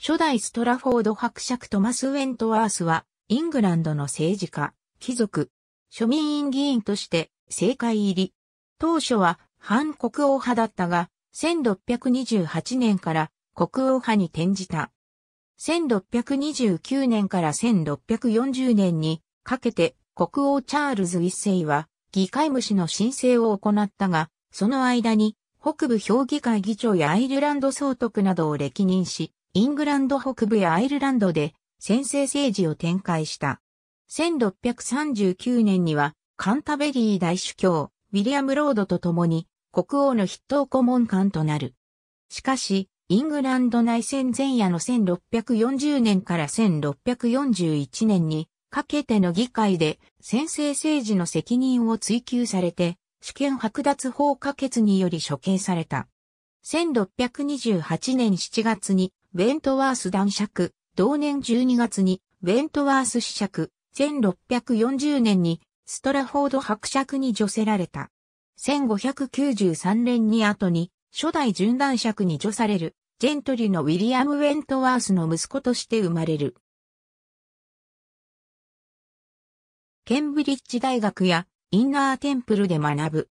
初代ストラフォード伯爵トマス・ウェントワースは、イングランドの政治家、貴族、庶民院議員として政界入り。当初は反国王派だったが、1628年から国王派に転じた。1629年から1640年にかけて国王チャールズ一世は議会無視の申請を行ったが、その間に北部評議会議長やアイルランド総督などを歴任し、イングランド北部やアイルランドで先制政治を展開した。1639年にはカンタベリー大主教、ウィリアム・ロードと共に国王の筆頭顧問官となる。しかし、イングランド内戦前夜の1640年から1641年にかけての議会で先制政治の責任を追及されて主権剥奪法可決により処刑された。1628年7月にウェントワース男爵、同年12月に、ウェントワース子爵、1640年に、ストラフォード伯爵に助せられた。1593年に後に、初代準男爵に助される、ジェントリのウィリアム・ウェントワースの息子として生まれる。ケンブリッジ大学やインナーテンプルで学ぶ。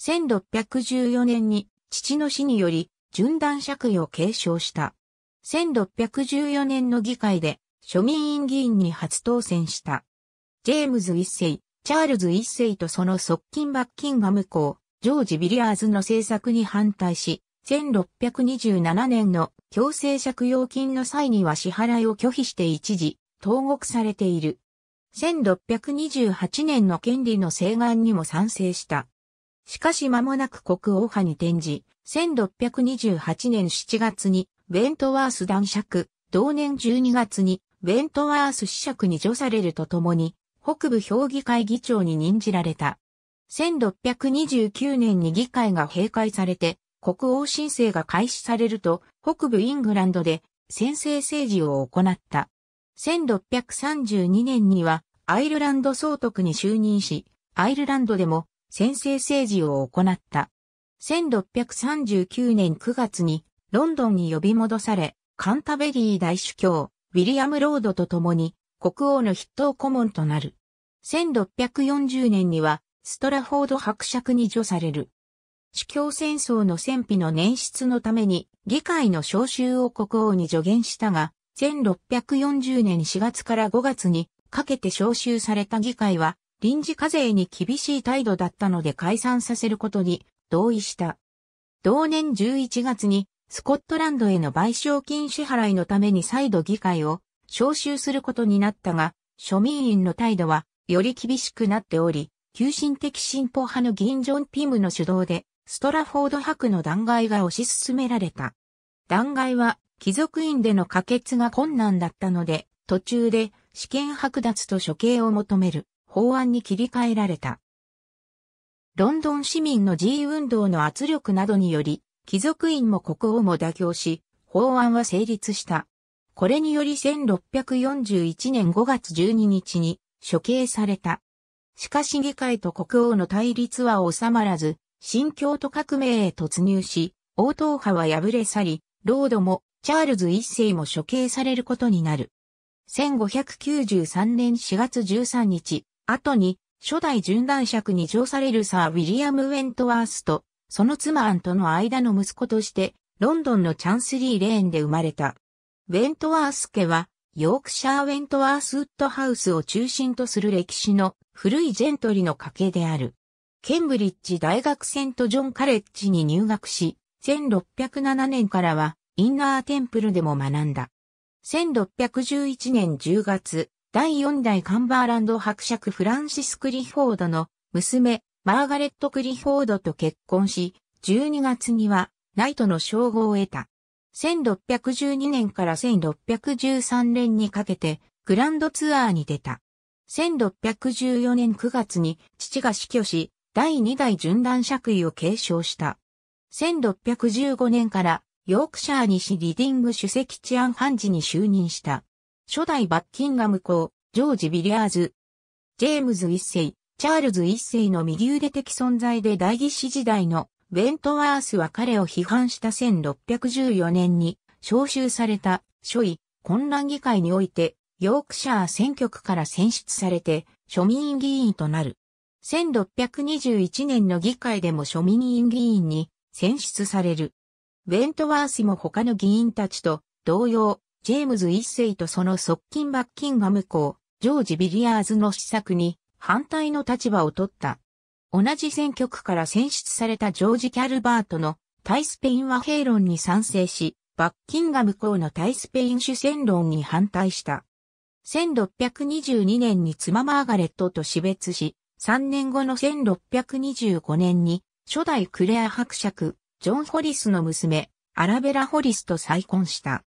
1614年に父の死により準男爵位を継承した。1614年の議会で庶民院議員に初当選した。ジェームズ一世、チャールズ一世とその側近バッキンガム公、ジョージ・ビリアーズの政策に反対し、1627年の強制借用金の際には支払いを拒否して一時、投獄されている。1628年の権利の請願にも賛成した。しかし間もなく国王派に転じ、1628年7月にベントワース男爵、同年12月に、ベントワース子爵に除されるとともに、北部評議会議長に任じられた。1629年に議会が閉会されて、国王申請が開始されると、北部イングランドで先制政治を行った。1632年には、アイルランド総督に就任し、アイルランドでも先制政治を行った。1639年9月にロンドンに呼び戻され、カンタベリー大主教、ウィリアム・ロードと共に、国王の筆頭顧問となる。1640年には、ストラフォード伯爵に除される。主教戦争の戦費の捻出のために、議会の召集を国王に助言したが、1640年4月から5月にかけて召集された議会は、臨時課税に厳しい態度だったので解散させることに同意した。同年11月にスコットランドへの賠償金支払いのために再度議会を招集することになったが、庶民員の態度はより厳しくなっており、急進的進歩派の議員ジョン・ピムの主導で、ストラフォード博の弾劾が推し進められた。弾劾は、貴族院での可決が困難だったので、途中で試験剥奪と処刑を求める法案に切り替えられた。ロンドン市民の G 運動の圧力などにより、貴族院も国王も妥協し、法案は成立した。これにより1641年5月12日に処刑された。しかし議会と国王の対立は収まらず、新教徒革命へ突入し、王党派は敗れ去り、ロードもチャールズ一世も処刑されることになる。1593年4月13日、後に初代順難尺に上されるサー・ウィリアム・ウェントワースト、その妻アンとの間の息子として、ロンドンのチャンスリーレーンで生まれた。ウェントワース家は、ヨークシャー・ウェントワースウッドハウスを中心とする歴史の古いジェントリの家系である。ケンブリッジ大学セントジョンカレッジに入学し、1607年からはインナーテンプルでも学んだ。1611年10月、第4代カンバーランド伯爵フランシス・クリフォードの娘マーガレット・クリフォードと結婚し、12月にはナイトの称号を得た。1612年から1613年にかけてグランドツアーに出た。1614年9月に父が死去し、第2代順断爵位を継承した。1615年からヨークシャー西リディング主席治安判事に就任した。初代バッキンガム公、ジョージ・ビリアーズ、ジェームズ一世、チャールズ一世の右腕的存在で代議士時代のベントワースは彼を批判した1614年に召集された初位混乱議会においてヨークシャー選挙区から選出されて庶民議員となる。1621年の議会でも庶民議員に選出される。ベントワースも他の議員たちと同様、ジェームズ一世とその側近バッキンガム公、ジョージ・ビリアーズの施策に反対の立場を取った。同じ選挙区から選出されたジョージ・キャルバートの対スペイン和平論に賛成し、バッキンガム公の対スペイン主戦論に反対した。1622年に妻マーガレットと死別し、3年後の1625年に初代クレア伯爵、ジョン・ホリスの娘、アラベラ・ホリスと再婚した。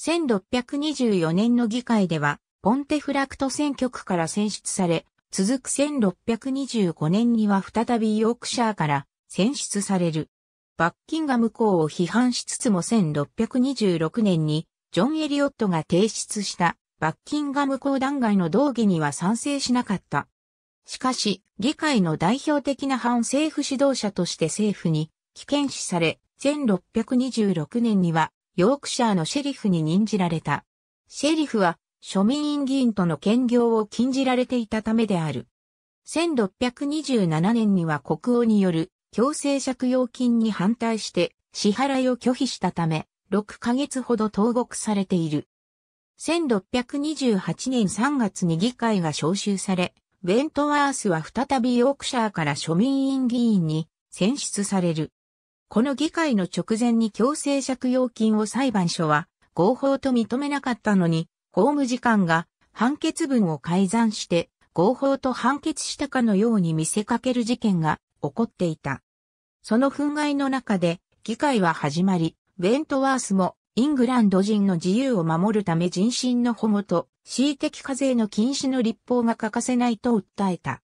1624年の議会では、ポンテフラクト選挙区から選出され、続く1625年には再びヨークシャーから選出される。バッキンガム公を批判しつつも1626年にジョン・エリオットが提出したバッキンガム公弾劾の動議には賛成しなかった。しかし、議会の代表的な反政府指導者として政府に危険視され、1626年にはヨークシャーのシェリフに任じられた。シェリフは庶民院議員との兼業を禁じられていたためである。1627年には国王による強制借用金に反対して支払いを拒否したため、6ヶ月ほど投獄されている。1628年3月に議会が召集され、ベントワースは再びヨークシャーから庶民院議員に選出される。この議会の直前に強制借用金を裁判所は合法と認めなかったのに、法務次官が判決文を改ざんして合法と判決したかのように見せかける事件が起こっていた。その憤慨の中で議会は始まり、ウェントワースもイングランド人の自由を守るため人身の保護と恣意的課税の禁止の立法が欠かせないと訴えた。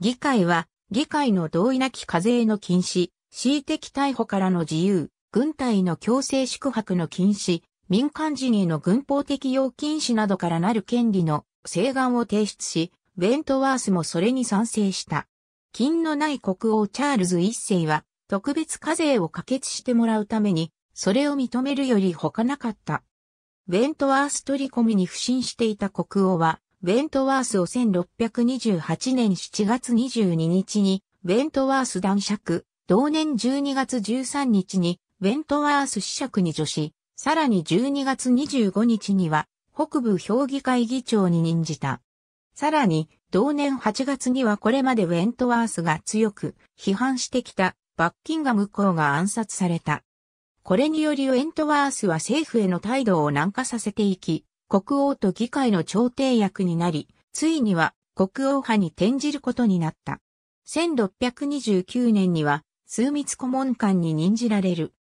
議会は議会の同意なき課税の禁止、恣意的逮捕からの自由、軍隊の強制宿泊の禁止、民間人への軍法的要禁止などからなる権利の請願を提出し、ベントワースもそれに賛成した。金のない国王チャールズ一世は特別課税を可決してもらうために、それを認めるより他なかった。ベントワース取り込みに不信していた国王は、ベントワースを1628年7月22日に、ベントワース男爵、同年12月13日に、ベントワース子爵に女子、さらに12月25日には北部評議会議長に任じた。さらに同年8月にはこれまでウェントワースが強く批判してきたバッキンガム公が暗殺された。これによりウェントワースは政府への態度を軟化させていき、国王と議会の調停役になり、ついには国王派に転じることになった。1629年には、枢密顧問官に任じられる。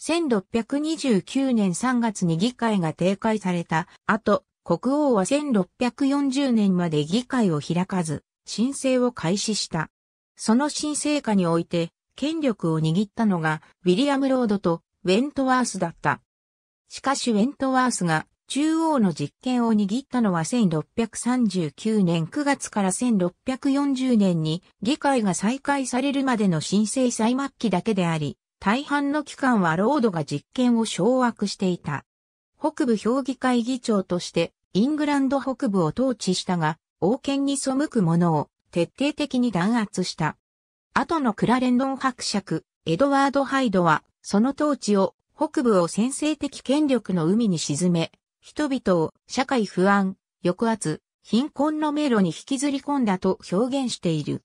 1629年3月に議会が停会された後、国王は1640年まで議会を開かず、申請を開始した。その申請下において、権力を握ったのが、ウィリアム・ロードとウェントワースだった。しかしウェントワースが中央の実権を握ったのは1639年9月から1640年に議会が再開されるまでの申請最末期だけであり、大半の期間はロードが実権を掌握していた。北部評議会議長としてイングランド北部を統治したが、王権に背く者を徹底的に弾圧した。後のクラレンドン伯爵、エドワード・ハイドは、その統治を北部を先制的権力の海に沈め、人々を社会不安、抑圧、貧困の迷路に引きずり込んだと表現している。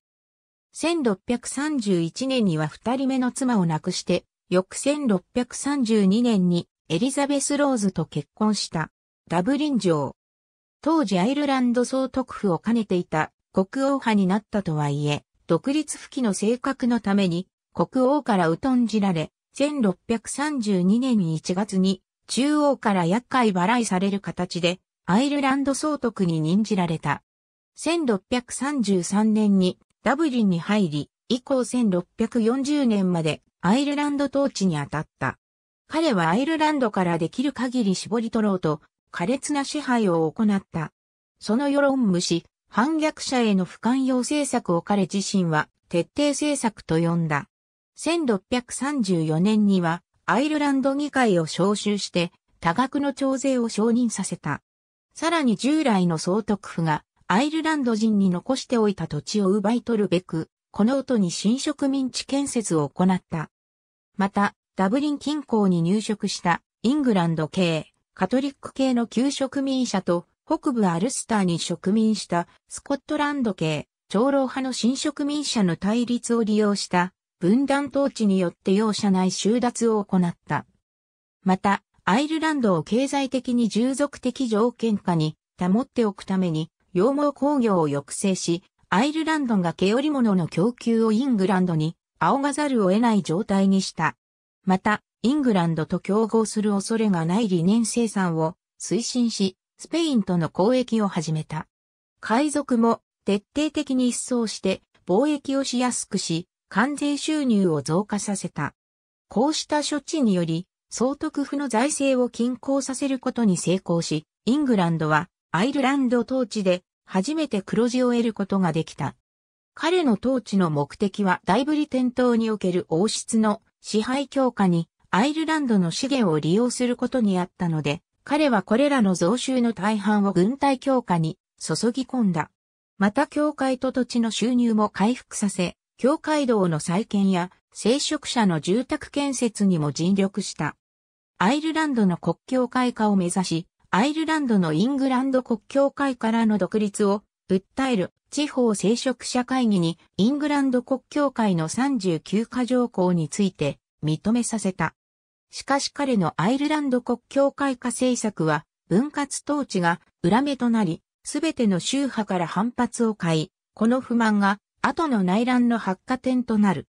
1631年には二人目の妻を亡くして、翌1632年にエリザベス・ローズと結婚した。ダブリン城。当時アイルランド総督府を兼ねていた国王派になったとはいえ、独立不起の性格のために国王から疎んじられ、1632年1月に中央から厄介払いされる形でアイルランド総督に任じられた。1633年にダブリンに入り、以降1640年までアイルランド統治に当たった。彼はアイルランドからできる限り絞り取ろうと、苛烈な支配を行った。その世論無視、反逆者への不寛容政策を彼自身は徹底政策と呼んだ。1634年にはアイルランド議会を招集して多額の徴税を承認させた。さらに従来の総督府がアイルランド人に残しておいた土地を奪い取るべく、この音に新植民地建設を行った。また、ダブリン近郊に入植したイングランド系、カトリック系の旧植民者と北部アルスターに植民したスコットランド系、長老派の新植民者の対立を利用した分断統治によって容赦ない収奪を行った。また、アイルランドを経済的に従属的条件下に保っておくために羊毛工業を抑制し、アイルランドが毛織物の供給をイングランドに仰がざるを得ない状態にした。また、イングランドと競合する恐れがない理念生産を推進し、スペインとの交易を始めた。海賊も徹底的に一掃して貿易をしやすくし、関税収入を増加させた。こうした処置により、総督府の財政を均衡させることに成功し、イングランドはアイルランド統治で初めて黒字を得ることができた。彼の統治の目的は大ブリテン島における王室の支配強化にアイルランドの資源を利用することにあったので、彼はこれらの増収の大半を軍隊強化に注ぎ込んだ。また教会と土地の収入も回復させ、教会道の再建や聖職者の住宅建設にも尽力した。アイルランドの国境開化を目指し、アイルランドのイングランド国教会からの独立を訴える地方聖職者会議にイングランド国教会の39か条項について認めさせた。しかし彼のアイルランド国教会化政策は分割統治が裏目となり、すべての宗派から反発を買い、この不満が後の内乱の発火点となる。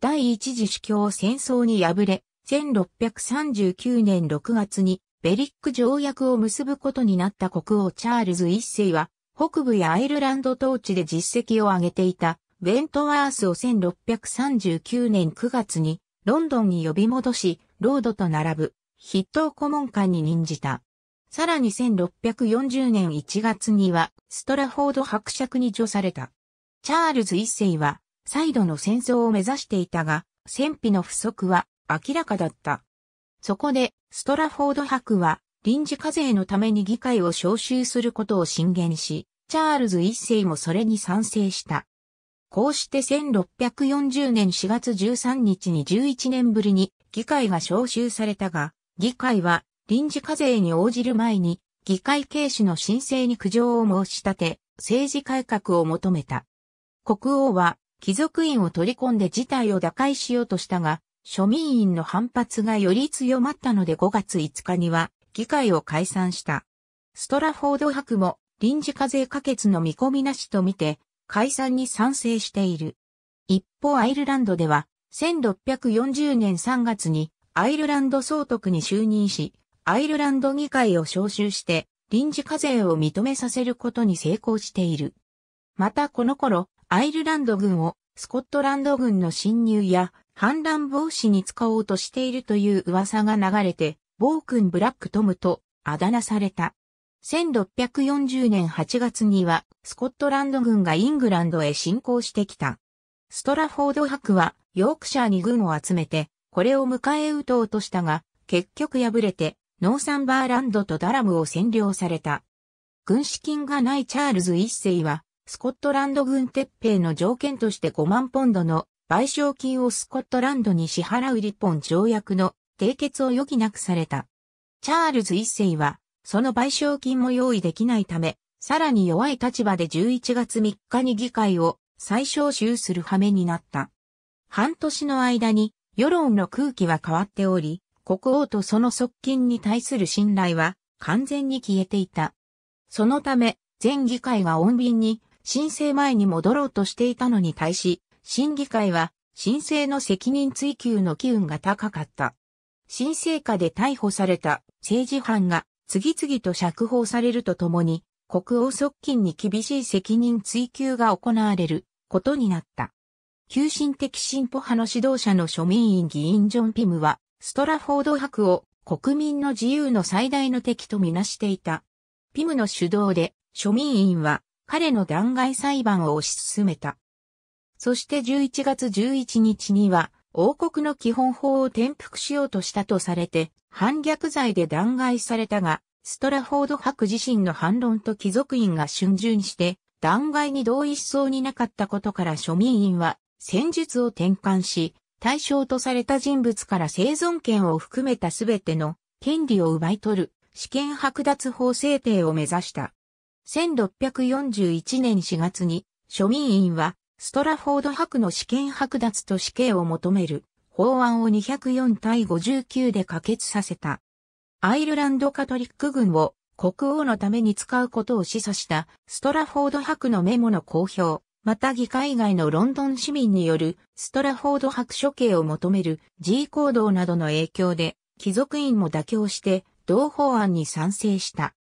第一次主教戦争に敗れ、1639年6月にベリック条約を結ぶことになった国王チャールズ一世は、北部やアイルランド統治で実績を上げていた、ウェントワースを1639年9月に、ロンドンに呼び戻し、ロードと並ぶ、筆頭顧問官に任じた。さらに1640年1月には、ストラフォード伯爵に除された。チャールズ一世は、再度の戦争を目指していたが、戦費の不足は明らかだった。そこで、ストラフォード博は、臨時課税のために議会を招集することを進言し、チャールズ一世もそれに賛成した。こうして1640年4月13日に11年ぶりに議会が招集されたが、議会は臨時課税に応じる前に、議会軽視の申請に苦情を申し立て、政治改革を求めた。国王は貴族院を取り込んで事態を打開しようとしたが、庶民員の反発がより強まったので5月5日には議会を解散した。ストラフォード博も臨時課税可決の見込みなしとみて解散に賛成している。一方アイルランドでは1640年3月にアイルランド総督に就任し、アイルランド議会を招集して臨時課税を認めさせることに成功している。またこの頃、アイルランド軍をスコットランド軍の侵入や反乱防止に使おうとしているという噂が流れて、暴君ブラックトムとあだ名された。1640年8月には、スコットランド軍がイングランドへ侵攻してきた。ストラフォード博は、ヨークシャーに軍を集めて、これを迎え撃とうとしたが、結局敗れて、ノーサンバーランドとダラムを占領された。軍資金がないチャールズ一世は、スコットランド軍撤兵の条件として5万ポンドの賠償金をスコットランドに支払う立本条約の締結を余儀なくされた。チャールズ一世は、その賠償金も用意できないため、さらに弱い立場で11月3日に議会を再招集する羽目になった。半年の間に世論の空気は変わっており、国王とその側近に対する信頼は完全に消えていた。そのため、全議会は穏便に申請前に戻ろうとしていたのに対し、審議会は、申請の責任追及の機運が高かった。申請下で逮捕された政治犯が次々と釈放されるとともに、国王側近に厳しい責任追及が行われることになった。急進的進歩派の指導者の庶民院議員ジョン・ピムは、ストラフォード博を国民の自由の最大の敵とみなしていた。ピムの主導で、庶民院は彼の弾劾裁判を推し進めた。そして11月11日には、王国の基本法を転覆しようとしたとされて、反逆罪で弾劾されたが、ストラフォード博自身の反論と貴族院が春巡して、弾劾に同意しそうになかったことから庶民院は、戦術を転換し、対象とされた人物から生存権を含めたすべての権利を奪い取る、試験剥奪法制定を目指した。1641年4月に、庶民院はストラフォード博の試験剥奪と死刑を求める法案を204対59で可決させた。アイルランドカトリック軍を国王のために使うことを示唆したストラフォード博のメモの公表、また議会外のロンドン市民によるストラフォード博処刑を求める G 行動などの影響で貴族院も妥協して同法案に賛成した。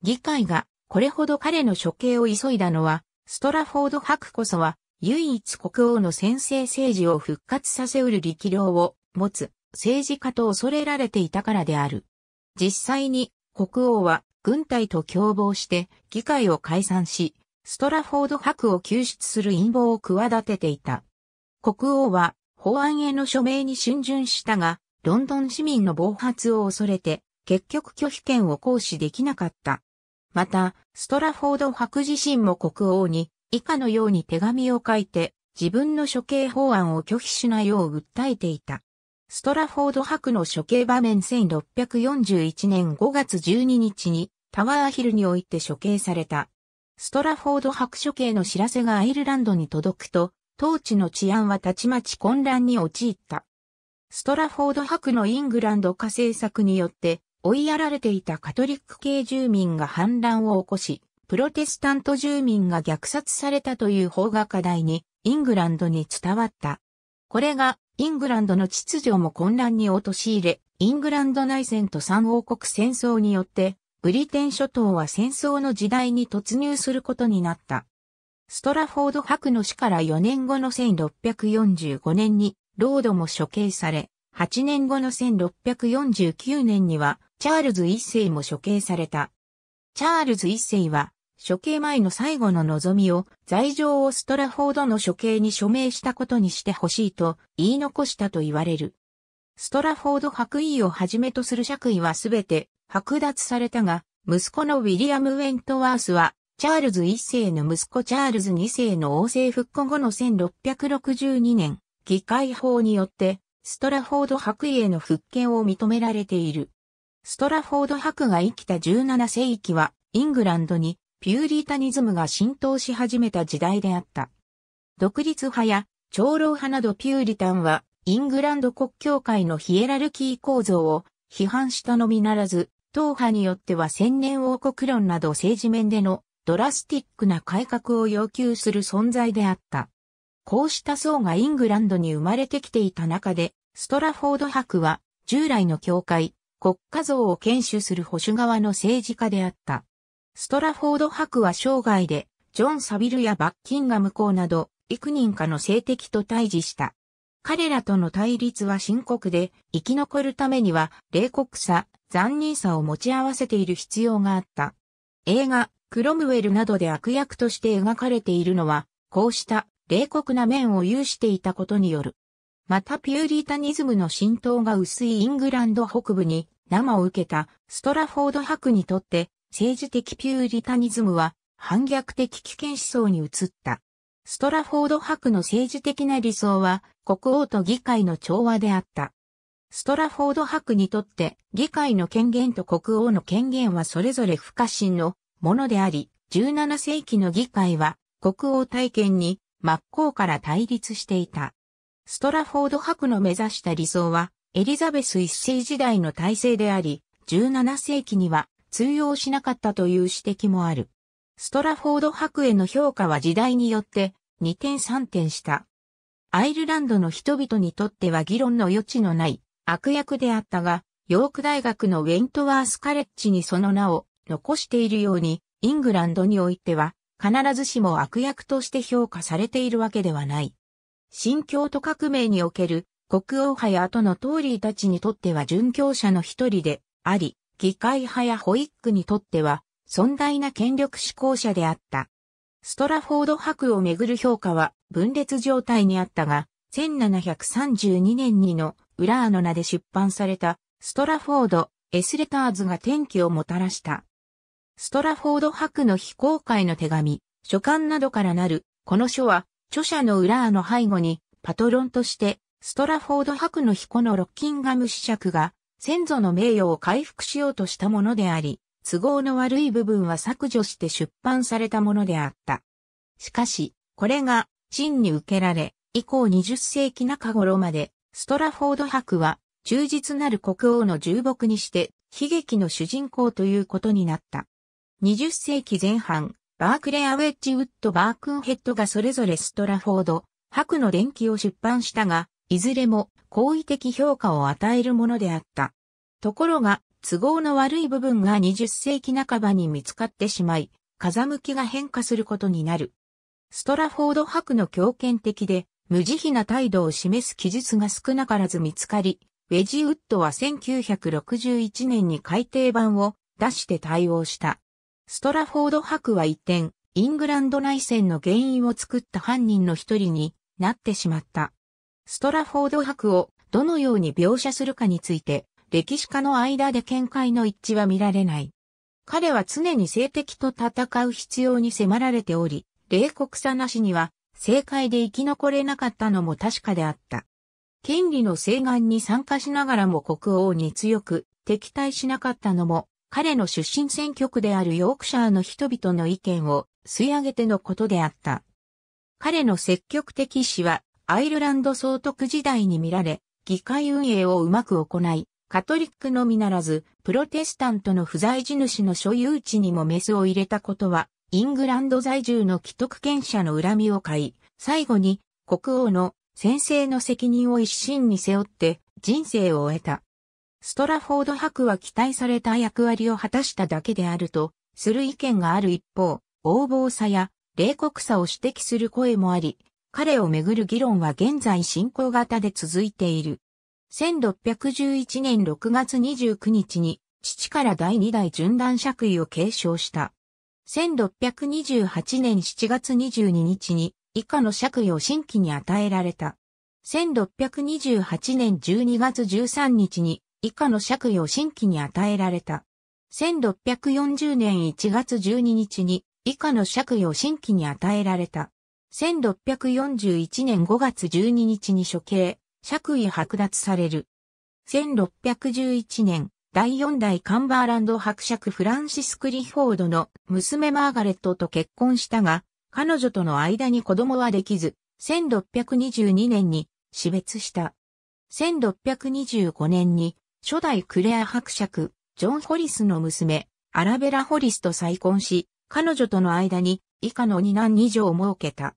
議会がこれほど彼の処刑を急いだのはストラフォード博こそは唯一国王の専制政治を復活させうる力量を持つ政治家と恐れられていたからである。実際に国王は軍隊と共謀して議会を解散し、ストラフォード伯を救出する陰謀を企てていた。国王は法案への署名に逡巡したが、ロンドン市民の暴発を恐れて、結局拒否権を行使できなかった。また、ストラフォード伯自身も国王に以下のように手紙を書いて自分の処刑法案を拒否しないよう訴えていた。ストラフォード博の処刑場面1641年5月12日にタワーヒルにおいて処刑された。ストラフォード博処刑の知らせがアイルランドに届くと、当地の治安はたちまち混乱に陥った。ストラフォード博のイングランド化政策によって追いやられていたカトリック系住民が反乱を起こし、プロテスタント住民が虐殺されたという法が課題に、イングランドに伝わった。これが、イングランドの秩序も混乱に陥れ、イングランド内戦と三王国戦争によって、ブリテン諸島は戦争の時代に突入することになった。ストラフォード博の死から4年後の1645年に、ロードも処刑され、8年後の1649年には、チャールズ一世も処刑された。チャールズ一世は、処刑前の最後の望みを、罪状をストラフォードの処刑に署名したことにしてほしいと言い残したと言われる。ストラフォード白衣をはじめとする爵位はすべて剥奪されたが、息子のウィリアム・ウェントワースは、チャールズ1世の息子チャールズ2世の王政復古後の1662年、議会法によって、ストラフォード白衣への復権を認められている。ストラフォード白が生きた17世紀は、イングランドにピューリタニズムが浸透し始めた時代であった。独立派や長老派などピューリタンはイングランド国教会のヒエラルキー構造を批判したのみならず、党派によっては千年王国論など政治面でのドラスティックな改革を要求する存在であった。こうした層がイングランドに生まれてきていた中で、ストラフォード博は従来の教会、国家像を堅守する保守側の政治家であった。ストラフォード博は生涯で、ジョン・サビルやバッキンガム校など、幾人かの性的と対峙した。彼らとの対立は深刻で、生き残るためには、冷酷さ、残忍さを持ち合わせている必要があった。映画、クロムウェルなどで悪役として描かれているのは、こうした冷酷な面を有していたことによる。またピューリタニズムの浸透が薄いイングランド北部に生を受けたストラフォード博にとって政治的ピューリタニズムは反逆的危険思想に移った。ストラフォード博の政治的な理想は国王と議会の調和であった。ストラフォード博にとって議会の権限と国王の権限はそれぞれ不可侵のものであり、17世紀の議会は国王体験に真っ向から対立していた。ストラフォード博の目指した理想はエリザベス一世時代の体制であり、17世紀には通用しなかったという指摘もある。ストラフォード博への評価は時代によって2点3点した。アイルランドの人々にとっては議論の余地のない悪役であったが、ヨーク大学のウェントワースカレッジにその名を残しているように、イングランドにおいては必ずしも悪役として評価されているわけではない。新教徒革命における国王派や後のトーリーたちにとっては殉教者の一人であり、議会派やホイックにとっては、尊大な権力志向者であった。ストラフォード博をめぐる評価は分裂状態にあったが、1732年にのウラーの名で出版されたストラフォード・エスレターズが転機をもたらした。ストラフォード博の非公開の手紙、書簡などからなる、この書は著者のウラーの背後にパトロンとしてストラフォード博の彦のロッキンガム子爵が先祖の名誉を回復しようとしたものであり、都合の悪い部分は削除して出版されたものであった。しかし、これが、真に受けられ、以降20世紀中頃まで、ストラフォード博は、忠実なる国王の重牧にして、悲劇の主人公ということになった。20世紀前半、バークレア・ウェッジウッド・バークンヘッドがそれぞれストラフォード、博の伝記を出版したが、いずれも好意的評価を与えるものであった。ところが、都合の悪い部分が20世紀半ばに見つかってしまい、風向きが変化することになる。ストラフォード博の強権的で、無慈悲な態度を示す記述が少なからず見つかり、ウェジウッドは1961年に改訂版を出して対応した。ストラフォード博は一転、イングランド内戦の原因を作った犯人の一人になってしまった。ストラフォード博をどのように描写するかについて、歴史家の間で見解の一致は見られない。彼は常に性的と戦う必要に迫られており、冷酷さなしには、政界で生き残れなかったのも確かであった。権利の請願に参加しながらも国王に強く敵対しなかったのも、彼の出身選挙区であるヨークシャーの人々の意見を吸い上げてのことであった。彼の積極的意志はアイルランド総督時代に見られ、議会運営をうまく行い、カトリックのみならず、プロテスタントの不在地主の所有地にもメスを入れたことは、イングランド在住の既得権者の恨みを買い、最後に国王の先制の責任を一身に背負って人生を終えた。ストラフォード博は期待された役割を果たしただけであると、する意見がある一方、横暴さや冷酷さを指摘する声もあり、彼をめぐる議論は現在進行型で続いている。1611年6月29日に父から第二代順断爵位を継承した。1628年7月22日に以下の爵位を新規に与えられた。1628年12月13日に以下の爵位を新規に与えられた。1640年1月12日に以下の爵位を新規に与えられた。1641年5月12日に処刑、爵位剥奪される。1611年、第4代カンバーランド伯爵フランシス・クリフォードの娘マーガレットと結婚したが、彼女との間に子供はできず、1622年に死別した。1625年に初代クレア伯爵、ジョン・ホリスの娘、アラベラ・ホリスと再婚し、彼女との間に以下の二男二女を設けた。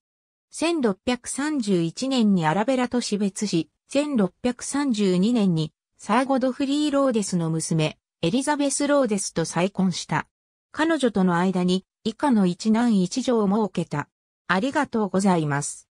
1631年にアラベラと死別し、1632年にサーゴドフリー・ローデスの娘、エリザベス・ローデスと再婚した。彼女との間に以下の一男一女を設けた。ありがとうございます。